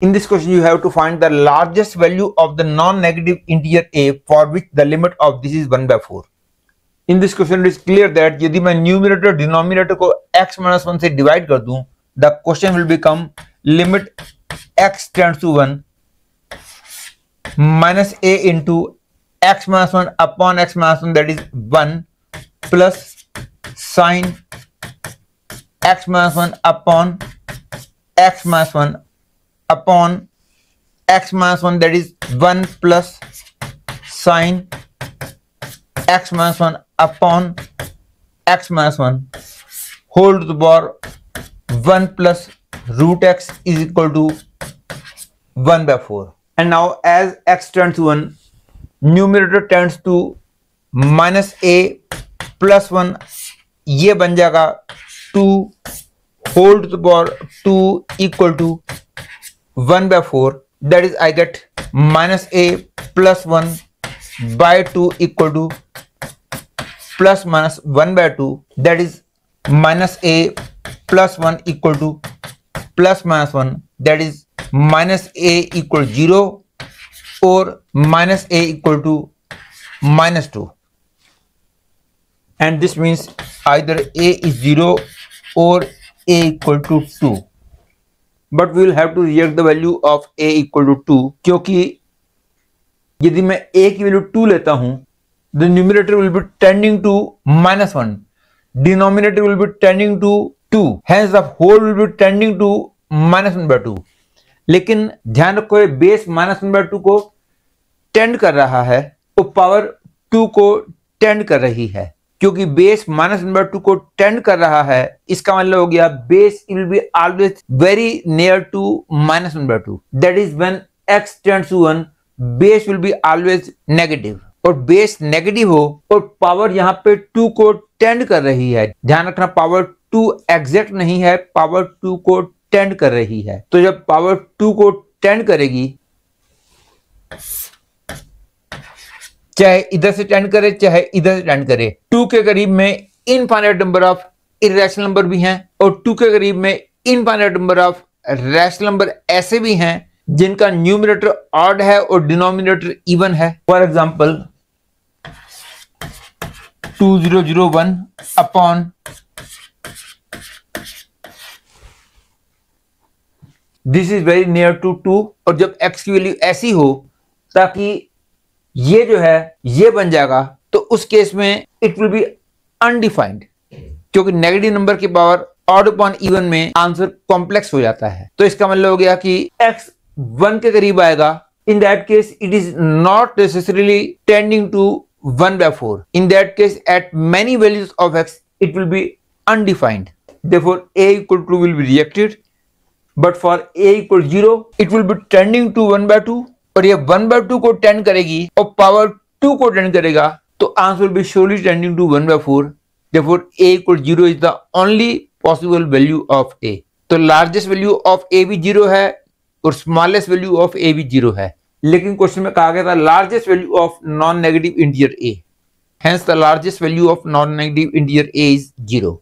In this question, you have to find the largest value of the non-negative integer a for which the limit of this is 1 by 4. In this question, it is clear that if मैं numerator denominator ko x minus 1 से divide कर the question will become limit x tends to 1 minus a into x minus 1 upon x minus 1 that is 1 plus sine x minus 1 upon x minus 1 upon x minus one that is one plus sine x minus one upon x minus one whole to the power one plus root x is equal to one by four and now as x turn to one numerator turns to minus a plus one ये बन जाएगा two whole the power two equal to 1 by 4 that is I get minus a plus 1 by 2 equal to plus minus 1 by 2 that is minus a plus 1 equal to plus minus 1 that is minus a equal 0 or minus a equal to minus 2 and this means either a is 0 or a equal to 2 but we will have to reject the value of a equal to two क्योंकि यदि मैं a की value two लेता हूं the numerator will be tending to minus one denominator will be tending to two hence the whole will be tending to minus one by two लेकिन ध्यान रखो base minus one by two को tend कर रहा है तो power two को tend कर रही है क्योंकि बेस माइनस नंबर टू को टेंड कर रहा है इसका मतलब हो गया base will be always very near to minus number two that is when x tends to one base will be always negative और बेस नेगेटिव हो और पावर यहाँ पे टू को टेंड कर रही है ध्यान रखना पावर टू एग्जैक्ट नहीं है पावर टू को टेंड कर रही है तो जब पावर टू को टेंड करेगी चाहे इधर से टेंड करे चाहे इधर से टेंड करे टू के करीब में infinite number of irrational number भी हैं और टू के करीब में infinite number of rational number ऐसे भी हैं जिनका न्यूमिनेटर ऑड है और डिनोमिनेटर इवन है for example two zero zero one upon this is very near to two और जब एक्स की वैल्यू ऐसी हो ताकि ये जो है ये बन जाएगा तो उस केस में इट विल बी अनडिफाइंड क्योंकि नेगेटिव नंबर की पावर ऑड अपॉन इवन में आंसर कॉम्प्लेक्स हो जाता है तो इसका मतलब हो गया कि एक्स वन के करीब आएगा in that case it is not necessarily tending to one by four in that case at many values of x it will be undefined Therefore, a equal to will be rejected. But for a equal 0, it will be tending to 1 और ये one by two को tend करेगी और power two को tend करेगा तो answer be surely tending to one by four therefore a equals zero is the only possible value of a तो largest value of ए भी जीरो है और स्मॉलेस्ट वैल्यू ऑफ ए भी जीरो है लेकिन क्वेश्चन में कहा गया था largest value of non negative integer a hence the largest value of non negative integer a is zero